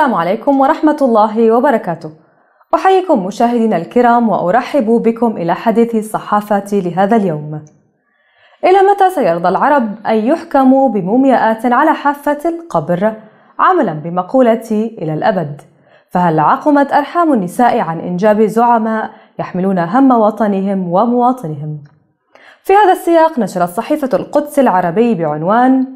السلام عليكم ورحمة الله وبركاته. أحييكم مشاهدينا الكرام وأرحب بكم إلى حديث الصحافة لهذا اليوم. إلى متى سيرضى العرب أن يحكموا بمومياءات على حافة القبر عملا بمقولة إلى الأبد؟ فهل عقمت أرحام النساء عن إنجاب زعماء يحملون هم وطنهم ومواطنهم؟ في هذا السياق نشرت صحيفة القدس العربي بعنوان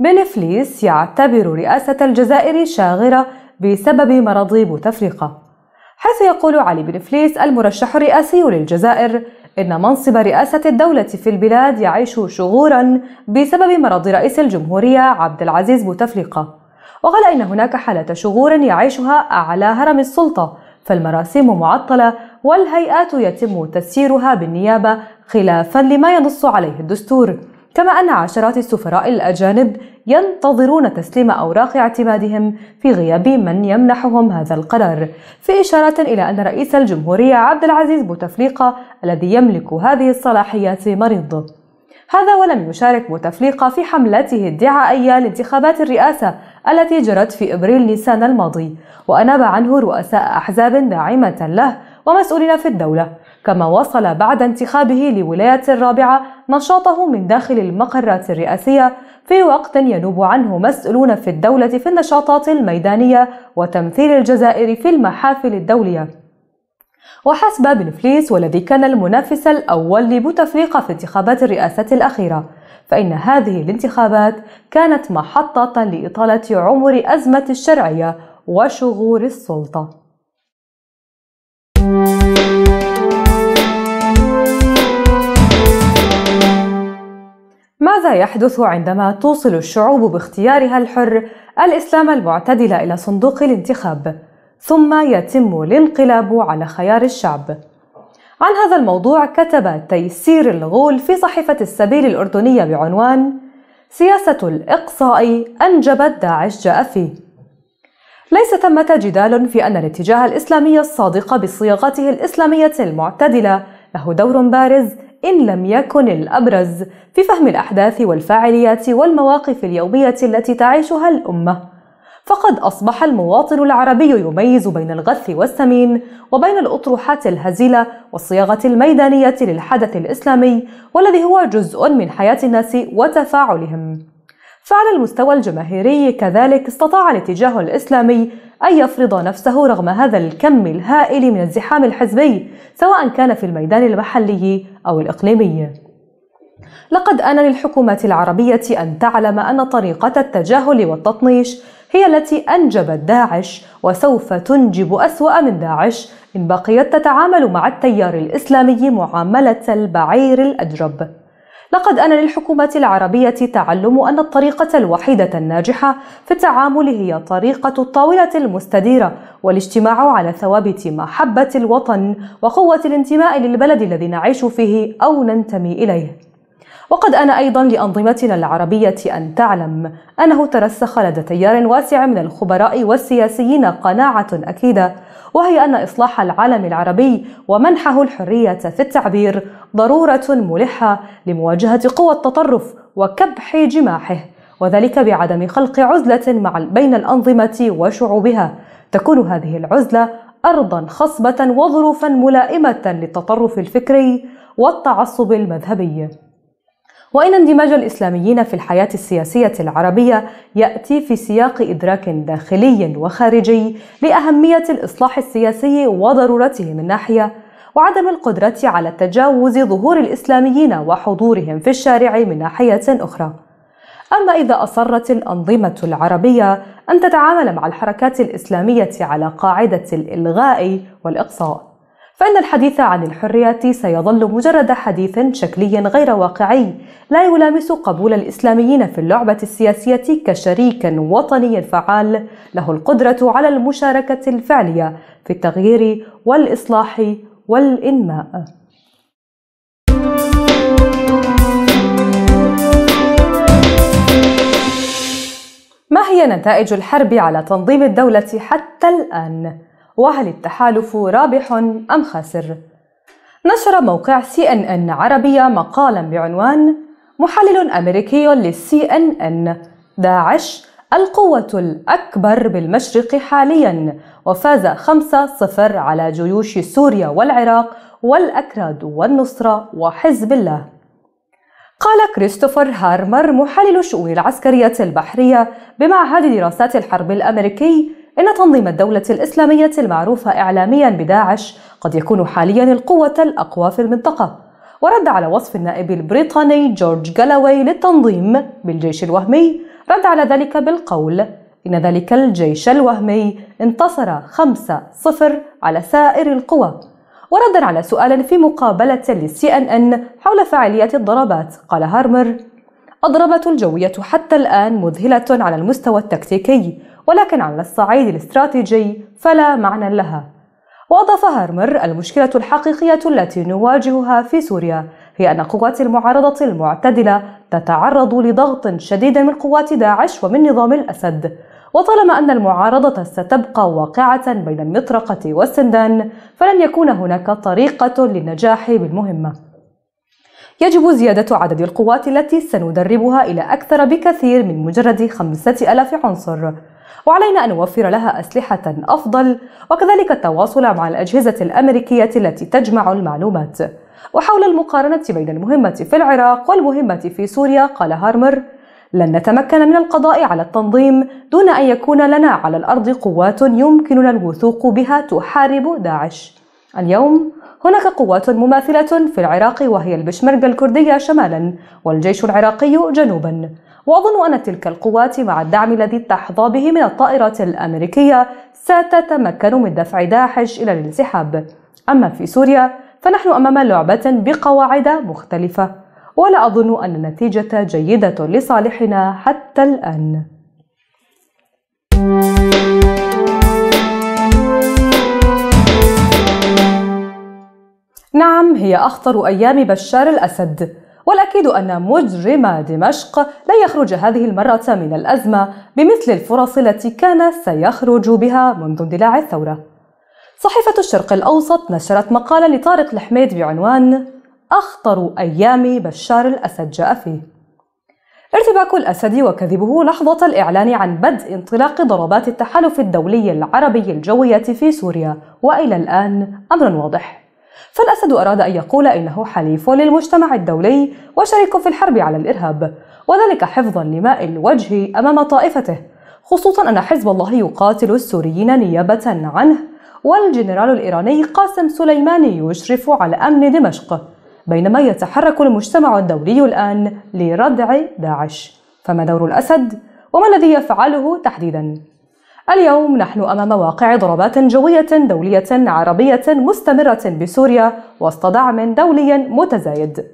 بنفليس يعتبر رئاسة الجزائر شاغرة بسبب مرض بوتفليقة حيث يقول علي بن فليس المرشح الرئاسي للجزائر إن منصب رئاسة الدولة في البلاد يعيش شغورا بسبب مرض رئيس الجمهورية عبد العزيز بوتفليقة وقال إن هناك حالة شغور يعيشها أعلى هرم السلطة فالمراسيم معطلة والهيئات يتم تسييرها بالنيابة خلافا لما ينص عليه الدستور كما أن عشرات السفراء الأجانب ينتظرون تسليم أوراق اعتمادهم في غياب من يمنحهم هذا القرار في إشارة إلى أن رئيس الجمهورية عبد العزيز بوتفليقة الذي يملك هذه الصلاحيات مريض هذا ولم يشارك بوتفليقة في حملته الدعائية لانتخابات الرئاسة التي جرت في إبريل نيسان الماضي وأناب عنه رؤساء أحزاب داعمة له ومسؤولين في الدولة كما وصل بعد انتخابه لولاية الرابعة نشاطه من داخل المقرات الرئاسية في وقت ينوب عنه مسؤولون في الدولة في النشاطات الميدانية وتمثيل الجزائر في المحافل الدولية وحسب بن فليس والذي كان المنافس الأول لبوتفليقة في انتخابات الرئاسة الأخيرة فإن هذه الانتخابات كانت محطة لإطالة عمر أزمة الشرعية وشغور السلطة ماذا يحدث عندما توصل الشعوب باختيارها الحر الإسلام المعتدل إلى صندوق الانتخاب ثم يتم الانقلاب على خيار الشعب؟ عن هذا الموضوع كتب تيسير الغول في صحيفة السبيل الأردنية بعنوان سياسة الإقصاء أنجبت داعش جاء فيه ليس ثمة جدال في أن الاتجاه الإسلامي الصادق بصياغته الإسلامية المعتدلة له دور بارز إن لم يكن الأبرز في فهم الأحداث والفاعليات والمواقف اليومية التي تعيشها الأمة فقد أصبح المواطن العربي يميز بين الغث والسمين وبين الأطروحات الهزيلة والصياغة الميدانية للحدث الإسلامي والذي هو جزء من حياة الناس وتفاعلهم فعلى المستوى الجماهيري كذلك استطاع الاتجاه الإسلامي أن يفرض نفسه رغم هذا الكم الهائل من الزحام الحزبي سواء كان في الميدان المحلي أو الإقليمي لقد آن للحكومات العربية أن تعلم أن طريقة التجاهل والتطنيش هي التي أنجبت داعش وسوف تنجب أسوأ من داعش إن بقيت تتعامل مع التيار الإسلامي معاملة البعير الأجرب لقد أن للحكومة العربية تعلم أن الطريقة الوحيدة الناجحة في التعامل هي طريقة الطاولة المستديرة والاجتماع على ثوابت محبة الوطن وقوة الانتماء للبلد الذي نعيش فيه أو ننتمي إليه وقد أن أيضا لأنظمتنا العربية أن تعلم أنه ترسخ لدى تيار واسع من الخبراء والسياسيين قناعة أكيدة وهي أن إصلاح العالم العربي ومنحه الحرية في التعبير ضرورة ملحة لمواجهة قوى التطرف وكبح جماحه وذلك بعدم خلق عزلة مع بين الأنظمة وشعوبها تكون هذه العزلة أرضا خصبة وظروفا ملائمة للتطرف الفكري والتعصب المذهبي وإن اندماج الإسلاميين في الحياة السياسية العربية يأتي في سياق إدراك داخلي وخارجي لأهمية الإصلاح السياسي وضرورته من ناحية وعدم القدرة على تجاوز ظهور الإسلاميين وحضورهم في الشارع من ناحية أخرى. أما إذا أصرت الأنظمة العربية أن تتعامل مع الحركات الإسلامية على قاعدة الإلغاء والإقصاء، فإن الحديث عن الحرية سيظل مجرد حديث شكلي غير واقعي لا يلامس قبول الإسلاميين في اللعبة السياسية كشريك وطني فعال له القدرة على المشاركة الفعلية في التغيير والإصلاح والإنماء ما هي نتائج الحرب على تنظيم الدولة حتى الآن؟ وهل التحالف رابح أم خاسر؟ نشر موقع سي ان ان عربية مقالا بعنوان محلل أمريكي للسي ان ان داعش القوة الأكبر بالمشرق حاليا وفاز 5-0 على جيوش سوريا والعراق والأكراد والنصرة وحزب الله قال كريستوفر هارمر محلل الشؤون العسكرية البحرية بمعهد دراسات الحرب الأمريكي إن تنظيم الدولة الإسلامية المعروف إعلاميا بداعش قد يكون حاليا القوة الأقوى في المنطقة ورد على وصف النائب البريطاني جورج جالاوي للتنظيم بالجيش الوهمي رد على ذلك بالقول إن ذلك الجيش الوهمي انتصر 5-0 على سائر القوى وردا على سؤال في مقابلة للسي أن أن حول فاعلية الضربات قال هارمر الضربة الجوية حتى الآن مذهلة على المستوى التكتيكي ولكن على الصعيد الاستراتيجي فلا معنى لها وأضاف هارمر المشكلة الحقيقية التي نواجهها في سوريا هي أن قوات المعارضة المعتدلة تتعرض لضغط شديد من قوات داعش ومن نظام الأسد وطالما أن المعارضة ستبقى واقعة بين المطرقة والسندان فلن يكون هناك طريقة للنجاح بالمهمة يجب زيادة عدد القوات التي سندربها إلى أكثر بكثير من مجرد خمسة ألاف عنصر وعلينا أن نوفر لها أسلحة أفضل وكذلك التواصل مع الأجهزة الأمريكية التي تجمع المعلومات وحول المقارنة بين المهمة في العراق والمهمة في سوريا قال هارمر لن نتمكن من القضاء على التنظيم دون أن يكون لنا على الأرض قوات يمكننا الوثوق بها تحارب داعش اليوم هناك قوات مماثلة في العراق وهي البشمركة الكردية شمالا والجيش العراقي جنوبا وأظن أن تلك القوات مع الدعم الذي تحظى به من الطائرات الأمريكية ستتمكن من دفع داعش إلى الانسحاب أما في سوريا فنحن أمام لعبة بقواعد مختلفة ولا أظن أن النتيجة جيدة لصالحنا حتى الآن نعم هي أخطر أيام بشار الأسد والأكيد أن مجرم دمشق لن يخرج هذه المرة من الأزمة بمثل الفرص التي كان سيخرج بها منذ اندلاع الثورة صحيفة الشرق الأوسط نشرت مقالا لطارق الحميد بعنوان أخطر أيام بشار الأسد جاء فيه ارتباك الأسد وكذبه لحظة الإعلان عن بدء انطلاق ضربات التحالف الدولي العربي الجوية في سوريا وإلى الآن أمر واضح فالأسد أراد أن يقول إنه حليف للمجتمع الدولي وشريك في الحرب على الإرهاب وذلك حفظا لماء الوجه أمام طائفته خصوصا أن حزب الله يقاتل السوريين نيابة عنه والجنرال الإيراني قاسم سليماني يشرف على أمن دمشق بينما يتحرك المجتمع الدولي الآن لردع داعش فما دور الأسد؟ وما الذي يفعله تحديدا؟ اليوم نحن أمام واقع ضربات جوية دولية عربية مستمرة بسوريا وسط دعم دولي متزايد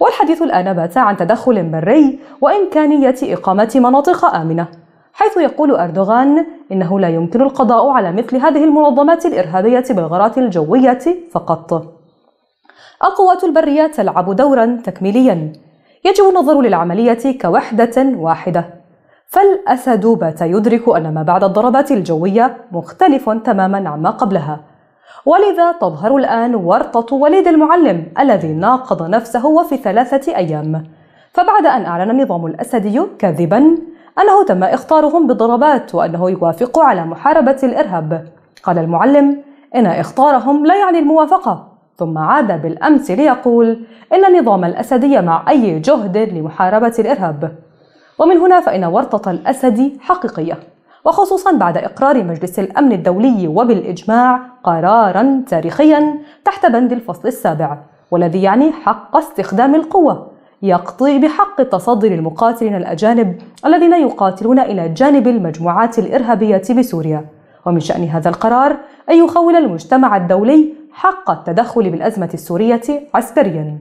والحديث الآن بات عن تدخل بري وإمكانية إقامة مناطق آمنة حيث يقول أردوغان إنه لا يمكن القضاء على مثل هذه المنظمات الإرهابية بالغارات الجوية فقط القوات البرية تلعب دورا تكميليا يجب النظر للعملية كوحدة واحدة فالأسد بات يدرك أن ما بعد الضربات الجوية مختلف تماما عما قبلها ولذا تظهر الآن ورطة وليد المعلم الذي ناقض نفسه وفي ثلاثة أيام فبعد أن أعلن النظام الأسدي كذبا أنه تم إخطارهم بالضربات وأنه يوافق على محاربة الإرهاب قال المعلم إن إخطارهم لا يعني الموافقة ثم عاد بالأمس ليقول إن النظام الأسدي مع أي جهد لمحاربة الإرهاب ومن هنا فإن ورطة الأسد حقيقية وخصوصا بعد إقرار مجلس الأمن الدولي وبالإجماع قرارا تاريخيا تحت بند الفصل السابع والذي يعني حق استخدام القوة يقضي بحق التصدي للمقاتلين الأجانب الذين يقاتلون إلى جانب المجموعات الإرهابية بسوريا ومن شأن هذا القرار أن يخول المجتمع الدولي حق التدخل بالأزمة السورية عسكرياً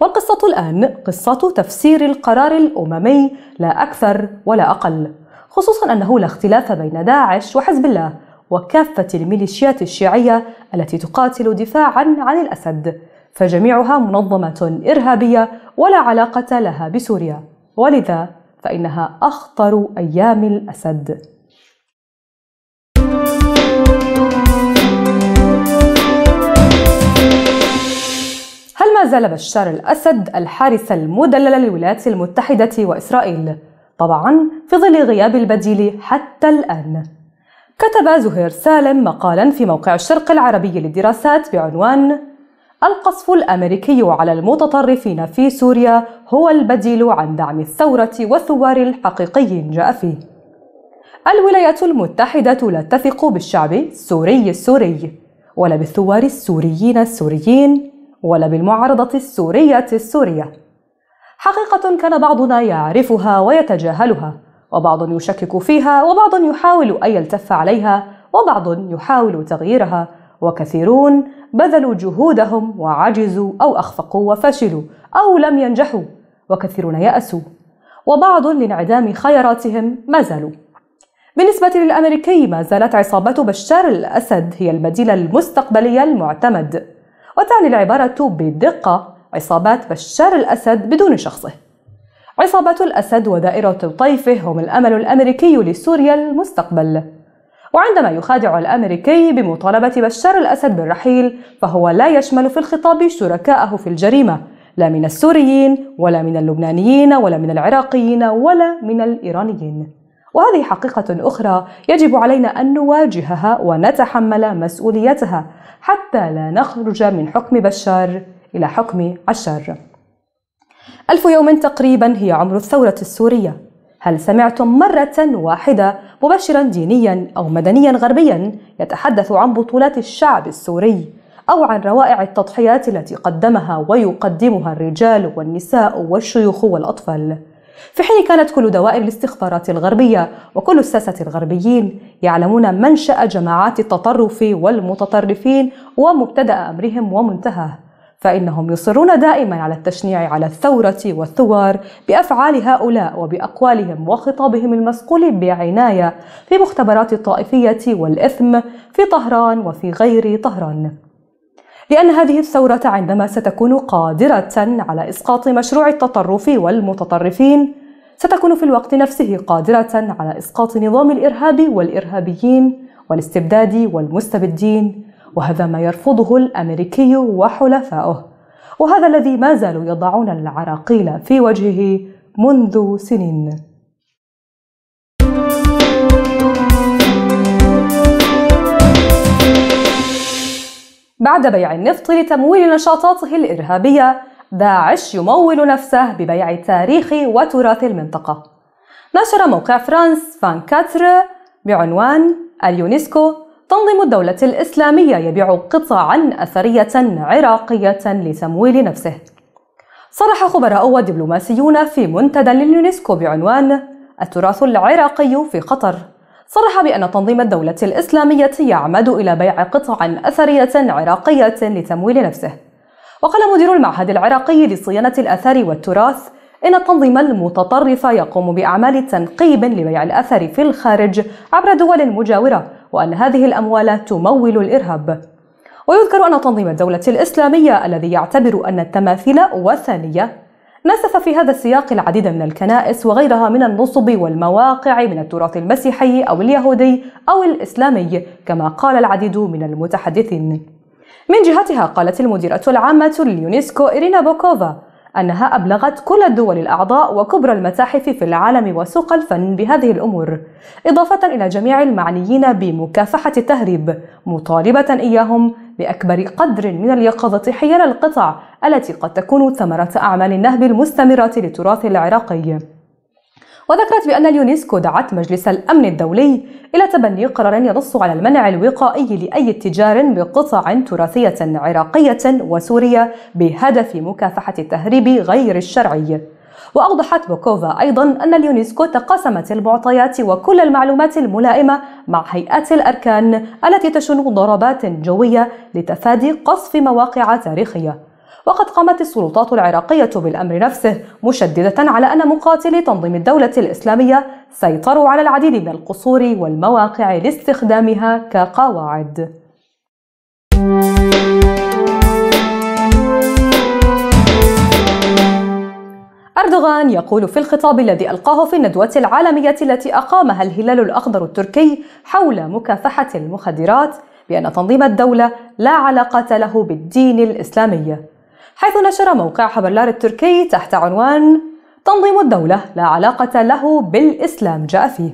والقصة الآن قصة تفسير القرار الأممي لا أكثر ولا أقل خصوصا أنه لا اختلاف بين داعش وحزب الله وكافة الميليشيات الشيعية التي تقاتل دفاعا عن الأسد فجميعها منظمة إرهابية ولا علاقة لها بسوريا ولذا فإنها أخطر أيام الأسد زال بشار الأسد الحارس المدلل للولايات المتحدة وإسرائيل طبعا في ظل غياب البديل حتى الآن كتب زهير سالم مقالا في موقع الشرق العربي للدراسات بعنوان القصف الأمريكي على المتطرفين في سوريا هو البديل عن دعم الثورة والثوار الحقيقيين جاء فيه الولايات المتحدة لا تثق بالشعب السوري السوري ولا بالثوار السوريين السوريين ولا بالمعارضة السورية السورية حقيقة كان بعضنا يعرفها ويتجاهلها وبعض يشكك فيها وبعض يحاول أن يلتف عليها وبعض يحاول تغييرها وكثيرون بذلوا جهودهم وعجزوا أو أخفقوا وفشلوا أو لم ينجحوا وكثيرون يأسوا وبعض لانعدام خياراتهم ما زالوا بالنسبة للأمريكي ما زالت عصابة بشار الأسد هي البديل المستقبلي المعتمد وتعني العبارة بدقة عصابات بشار الأسد بدون شخصه عصابات الأسد ودائرة طيفه هم الأمل الأمريكي لسوريا المستقبل وعندما يخادع الأمريكي بمطالبة بشار الأسد بالرحيل فهو لا يشمل في الخطاب شركاءه في الجريمة لا من السوريين ولا من اللبنانيين ولا من العراقيين ولا من الإيرانيين وهذه حقيقة أخرى يجب علينا أن نواجهها ونتحمل مسؤوليتها حتى لا نخرج من حكم بشار إلى حكم عشار. ألف يوم تقريبا هي عمر الثورة السورية. هل سمعتم مرة واحدة مبشرا دينيا أو مدنيا غربيا يتحدث عن بطولات الشعب السوري أو عن روائع التضحيات التي قدمها ويقدمها الرجال والنساء والشيوخ والأطفال؟ في حين كانت كل دوائر الاستخبارات الغربية وكل الساسة الغربيين يعلمون منشأ جماعات التطرف والمتطرفين ومبتدأ أمرهم ومنتهاه فإنهم يصرون دائما على التشنيع على الثورة والثوار بأفعال هؤلاء وبأقوالهم وخطابهم المسقول بعناية في مختبرات الطائفية والإثم في طهران وفي غير طهران بأن هذه الثورة عندما ستكون قادرة على إسقاط مشروع التطرف والمتطرفين ستكون في الوقت نفسه قادرة على إسقاط نظام الإرهاب والإرهابيين والاستبداد والمستبدين وهذا ما يرفضه الأمريكي وحلفاؤه وهذا الذي ما زالوا يضعون العراقيل في وجهه منذ سنين بعد بيع النفط لتمويل نشاطاته الإرهابية داعش يمول نفسه ببيع تاريخ وتراث المنطقة نشر موقع فرانس فان كاتر بعنوان اليونسكو تنظيم الدولة الإسلامية يبيع قطعا أثرية عراقية لتمويل نفسه صرح خبراء ودبلوماسيون في منتدى لليونسكو بعنوان التراث العراقي في خطر صرح بأن تنظيم الدولة الإسلامية يعمد إلى بيع قطع أثرية عراقية لتمويل نفسه وقال مدير المعهد العراقي لصيانة الأثار والتراث إن التنظيم المتطرف يقوم بأعمال تنقيب لبيع الأثر في الخارج عبر دول مجاورة وأن هذه الأموال تمول الإرهاب ويذكر أن تنظيم الدولة الإسلامية الذي يعتبر أن التماثيل وثنية نسف في هذا السياق العديد من الكنائس وغيرها من النصب والمواقع من التراث المسيحي أو اليهودي أو الإسلامي كما قال العديد من المتحدثين من جهتها قالت المديرة العامة لليونسكو إيرينا بوكوفا أنها أبلغت كل الدول الأعضاء وكبرى المتاحف في العالم وسوق الفن بهذه الأمور، إضافة إلى جميع المعنيين بمكافحة التهريب، مطالبة إياهم بأكبر قدر من اليقظة حيال القطع التي قد تكون ثمرة أعمال النهب المستمرة للتراث العراقي وذكرت بأن اليونسكو دعت مجلس الأمن الدولي إلى تبني قرار ينص على المنع الوقائي لأي اتجار بقطع تراثية عراقية وسورية بهدف مكافحة التهريب غير الشرعي وأوضحت بوكوفا أيضا أن اليونسكو تقاسمت المعطيات وكل المعلومات الملائمة مع هيئات الأركان التي تشن ضربات جوية لتفادي قصف مواقع تاريخية وقد قامت السلطات العراقية بالأمر نفسه مشددة على أن مقاتلي تنظيم الدولة الإسلامية سيطروا على العديد من القصور والمواقع لاستخدامها كقواعد أردوغان يقول في الخطاب الذي ألقاه في الندوة العالمية التي أقامها الهلال الأخضر التركي حول مكافحة المخدرات بأن تنظيم الدولة لا علاقة له بالدين الإسلامي حيث نشر موقع حبرلار التركي تحت عنوان تنظيم الدولة لا علاقة له بالإسلام جاء فيه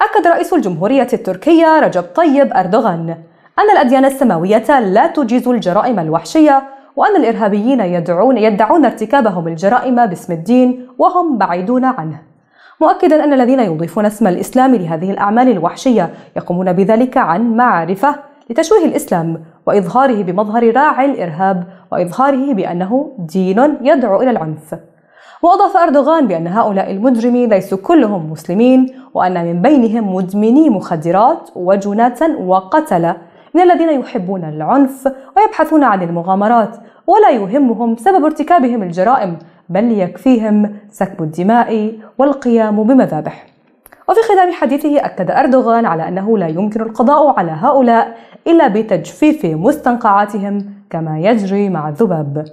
أكد رئيس الجمهورية التركية رجب طيب أردوغان أن الأديان السماوية لا تجيز الجرائم الوحشية وأن الإرهابيين يدعون يدعون ارتكابهم الجرائم باسم الدين وهم بعيدون عنه مؤكدا أن الذين يضيفون اسم الإسلام لهذه الأعمال الوحشية يقومون بذلك عن معرفة لتشويه الإسلام وإظهاره بمظهر راعي الإرهاب وإظهاره بأنه دين يدعو إلى العنف وأضاف أردوغان بأن هؤلاء المجرمين ليسوا كلهم مسلمين وأن من بينهم مدمني مخدرات وجناة وقتلة من الذين يحبون العنف ويبحثون عن المغامرات ولا يهمهم سبب ارتكابهم الجرائم بل يكفيهم سكب الدماء والقيام بمذابح وفي ختام حديثه أكد أردوغان على أنه لا يمكن القضاء على هؤلاء إلا بتجفيف مستنقعاتهم كما يجري مع الذباب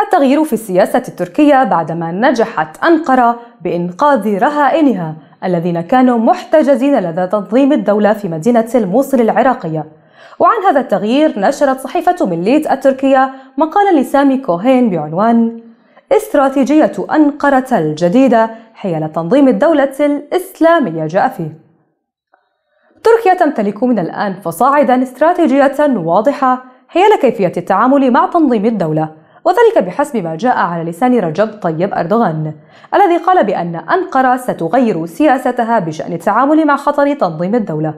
التغيير في السياسة التركية بعدما نجحت أنقرة بإنقاذ رهائنها الذين كانوا محتجزين لدى تنظيم الدولة في مدينة الموصل العراقية وعن هذا التغيير نشرت صحيفة مليت التركية مقالا لسامي كوهين بعنوان استراتيجية أنقرة الجديدة حيال تنظيم الدولة الإسلامية جاء فيه تركيا تمتلك من الآن فصاعدا استراتيجية واضحة حيال كيفية التعامل مع تنظيم الدولة وذلك بحسب ما جاء على لسان رجب طيب أردوغان الذي قال بأن أنقرة ستغير سياستها بشأن التعامل مع خطر تنظيم الدولة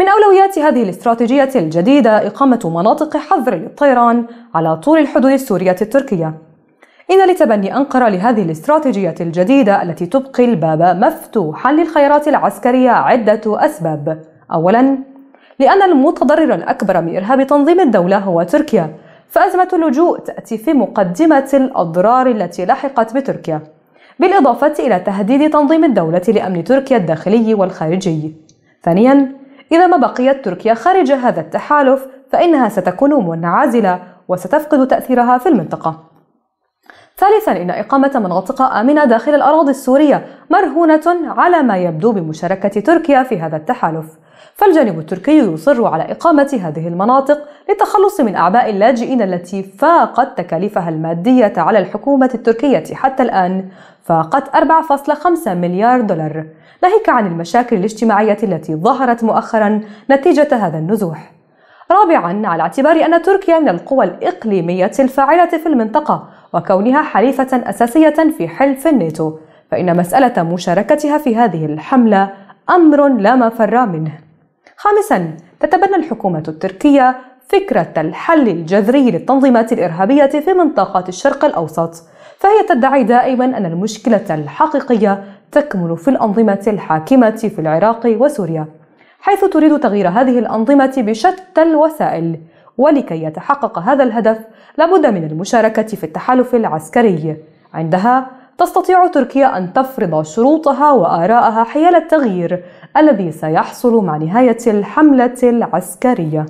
من أولويات هذه الاستراتيجية الجديدة إقامة مناطق حظر للطيران على طول الحدود السورية التركية إن لتبني أنقرة لهذه الاستراتيجية الجديدة التي تبقي الباب مفتوحا للخيارات العسكرية عدة أسباب أولا لأن المتضرر الأكبر من إرهاب تنظيم الدولة هو تركيا فأزمة اللجوء تأتي في مقدمة الأضرار التي لحقت بتركيا بالإضافة إلى تهديد تنظيم الدولة لأمن تركيا الداخلي والخارجي ثانياً إذا ما بقيت تركيا خارج هذا التحالف فإنها ستكون منعزلة وستفقد تأثيرها في المنطقة. ثالثا إن إقامة مناطق آمنة داخل الأراضي السورية مرهونة على ما يبدو بمشاركة تركيا في هذا التحالف. فالجانب التركي يصر على إقامة هذه المناطق للتخلص من أعباء اللاجئين التي فاقت تكاليفها المادية على الحكومة التركية حتى الآن، فاقت 4.5 مليار دولار ناهيك عن المشاكل الاجتماعية التي ظهرت مؤخرا نتيجة هذا النزوح رابعا على اعتبار أن تركيا من القوى الإقليمية الفاعلة في المنطقة وكونها حليفة أساسية في حلف الناتو فإن مسألة مشاركتها في هذه الحملة أمر لا مفر منه خامسا تتبنى الحكومة التركية فكرة الحل الجذري للتنظيمات الإرهابية في منطقة الشرق الأوسط فهي تدعي دائما أن المشكلة الحقيقية تكمن في الأنظمة الحاكمة في العراق وسوريا حيث تريد تغيير هذه الأنظمة بشتى الوسائل ولكي يتحقق هذا الهدف لابد من المشاركة في التحالف العسكري عندها تستطيع تركيا أن تفرض شروطها وآراءها حيال التغيير الذي سيحصل مع نهاية الحملة العسكرية.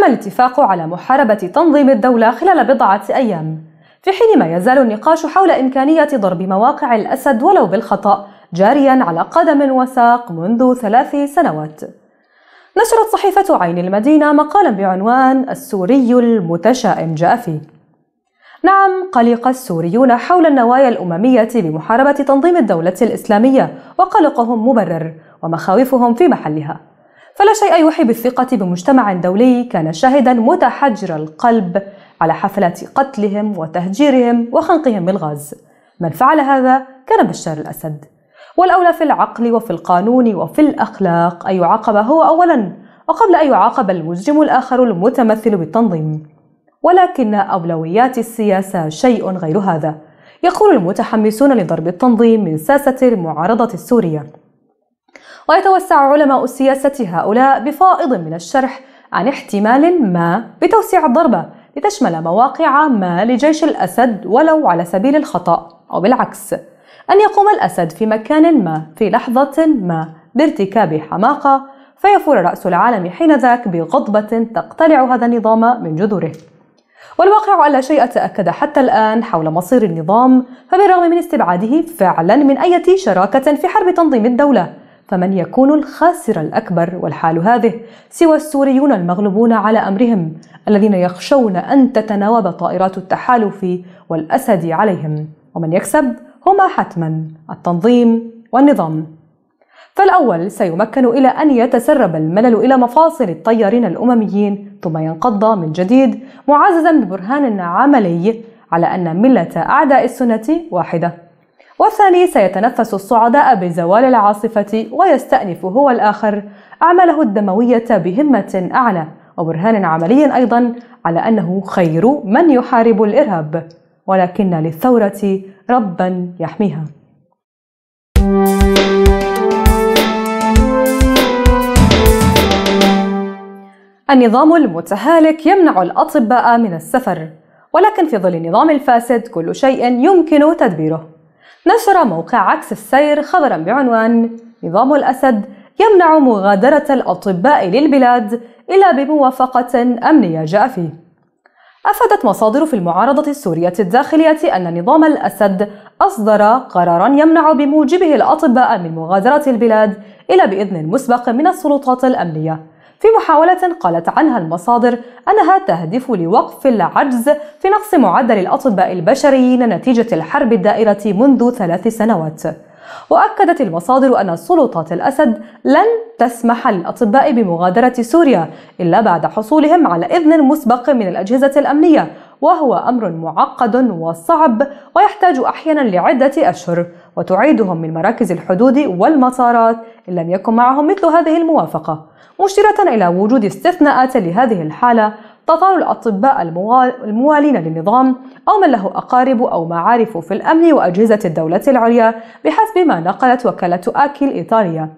تم الاتفاق على محاربة تنظيم الدولة خلال بضعة أيام في حين ما يزال النقاش حول إمكانية ضرب مواقع الأسد ولو بالخطأ جاريا على قدم وساق منذ ثلاث سنوات نشرت صحيفة عين المدينة مقالا بعنوان السوري المتشائم جاء فيه نعم قلق السوريون حول النوايا الأممية بمحاربة تنظيم الدولة الإسلامية وقلقهم مبرر ومخاوفهم في محلها فلا شيء يوحي بالثقة بمجتمع دولي كان شاهدا متحجر القلب على حفلات قتلهم وتهجيرهم وخنقهم بالغاز من فعل هذا كان بشار الأسد والأولى في العقل وفي القانون وفي الأخلاق أن يعاقب هو أولا وقبل أن يعاقب المجرم الآخر المتمثل بالتنظيم ولكن أولويات السياسة شيء غير هذا يقول المتحمسون لضرب التنظيم من ساسة المعارضة السورية ويتوسع علماء السياسة هؤلاء بفائض من الشرح عن احتمال ما بتوسيع الضربة لتشمل مواقع ما لجيش الأسد ولو على سبيل الخطأ أو بالعكس أن يقوم الأسد في مكان ما في لحظة ما بارتكاب حماقة فيفور رأس العالم حينذاك بغضبة تقتلع هذا النظام من جذوره والواقع ألا شيء تأكد حتى الآن حول مصير النظام فبالرغم من استبعاده فعلا من أي شراكة في حرب تنظيم الدولة فمن يكون الخاسر الأكبر والحال هذه سوى السوريون المغلوبون على أمرهم الذين يخشون أن تتناوب طائرات التحالف والأسد عليهم ومن يكسب هما حتما التنظيم والنظام فالأول سيمكن إلى أن يتسرب الملل إلى مفاصل الطيارين الأمميين ثم ينقض من جديد معززا ببرهان عملي على أن ملة أعداء السنة واحدة والثاني سيتنفس الصعداء بزوال العاصفة ويستأنف هو الآخر أعماله الدموية بهمة أعلى وبرهان عملي أيضا على أنه خير من يحارب الإرهاب ولكن للثورة ربا يحميها النظام المتهالك يمنع الأطباء من السفر ولكن في ظل النظام الفاسد كل شيء يمكن تدبيره نشر موقع عكس السير خبرا بعنوان نظام الأسد يمنع مغادرة الأطباء للبلاد إلا بموافقة أمنية جاء فيه أفادت مصادر في المعارضة السورية الداخلية أن نظام الأسد أصدر قرارا يمنع بموجبه الأطباء من مغادرة البلاد إلا بإذن مسبق من السلطات الأمنية في محاولة قالت عنها المصادر أنها تهدف لوقف العجز في نقص معدل الأطباء البشريين نتيجة الحرب الدائرة منذ ثلاث سنوات. وأكدت المصادر أن سلطات الأسد لن تسمح للأطباء بمغادرة سوريا إلا بعد حصولهم على إذن مسبق من الأجهزة الأمنية وهو أمر معقد وصعب ويحتاج أحيانا لعدة أشهر وتعيدهم من مراكز الحدود والمطارات إن لم يكن معهم مثل هذه الموافقة مشيرة إلى وجود استثناءات لهذه الحالة تطال الأطباء الموالين للنظام أو من له أقارب أو معارف في الأمن وأجهزة الدولة العليا بحسب ما نقلت وكالة آكل إيطاليا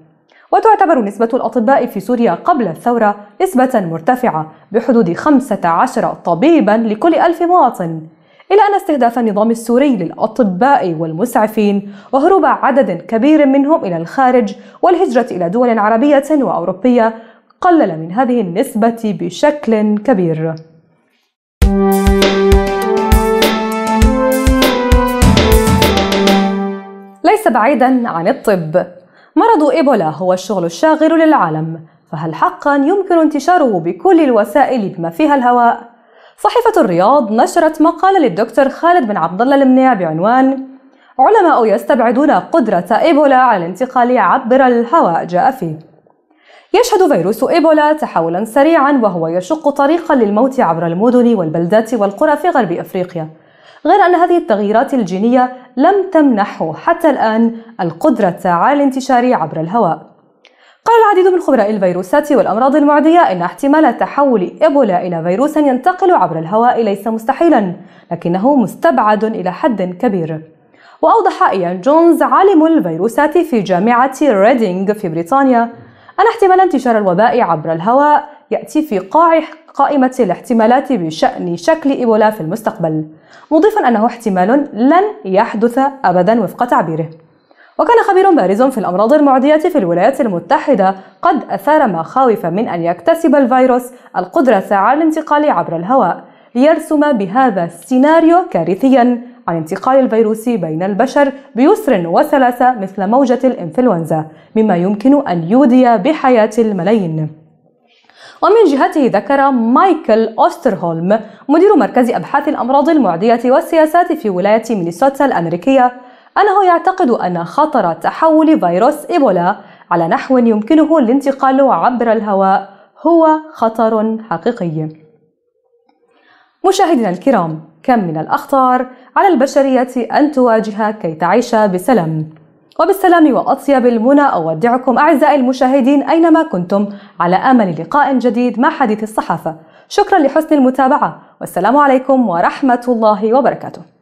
وتعتبر نسبة الأطباء في سوريا قبل الثورة نسبة مرتفعة بحدود 15 طبيبا لكل ألف مواطن إلى أن استهداف النظام السوري للأطباء والمسعفين وهروب عدد كبير منهم إلى الخارج والهجرة إلى دول عربية وأوروبية قلل من هذه النسبة بشكل كبير. ليس بعيدا عن الطب مرض إيبولا هو الشغل الشاغر للعالم فهل حقا يمكن انتشاره بكل الوسائل بما فيها الهواء؟ صحيفة الرياض نشرت مقالة للدكتور خالد بن عبد الله المنيع بعنوان علماء يستبعدون قدرة إيبولا على الانتقال عبر الهواء جاء فيه يشهد فيروس إيبولا تحولا سريعا وهو يشق طريقا للموت عبر المدن والبلدات والقرى في غرب أفريقيا غير أن هذه التغييرات الجينية لم تمنحه حتى الآن القدرة على الانتشار عبر الهواء قال العديد من خبراء الفيروسات والأمراض المعدية إن احتمال تحول إيبولا إلى فيروس ينتقل عبر الهواء ليس مستحيلا لكنه مستبعد إلى حد كبير وأوضح إيان جونز عالم الفيروسات في جامعة ريدينغ في بريطانيا أن احتمال انتشار الوباء عبر الهواء يأتي في قاع قائمة الاحتمالات بشأن شكل إيبولا في المستقبل مضيفا أنه احتمال لن يحدث أبدا وفق تعبيره وكان خبير بارز في الأمراض المعدية في الولايات المتحدة قد أثار مخاوف من أن يكتسب الفيروس القدرة على الانتقال عبر الهواء ليرسم بهذا السيناريو كارثيا عن انتقال الفيروس بين البشر بيسر وسلاسة مثل موجة الإنفلونزا مما يمكن أن يودي بحياة الملايين ومن جهته ذكر مايكل أوسترهولم مدير مركز أبحاث الأمراض المعدية والسياسات في ولاية مينيسوتا الأمريكية أنه يعتقد أن خطر تحول فيروس إيبولا على نحو يمكنه الانتقال عبر الهواء هو خطر حقيقي. مشاهدينا الكرام، كم من الأخطار على البشرية أن تواجه كي تعيش بسلام. وبالسلام وأطيب المنى أودعكم أعزائي المشاهدين أينما كنتم على أمل لقاء جديد مع حديث الصحافة. شكرا لحسن المتابعة والسلام عليكم ورحمة الله وبركاته.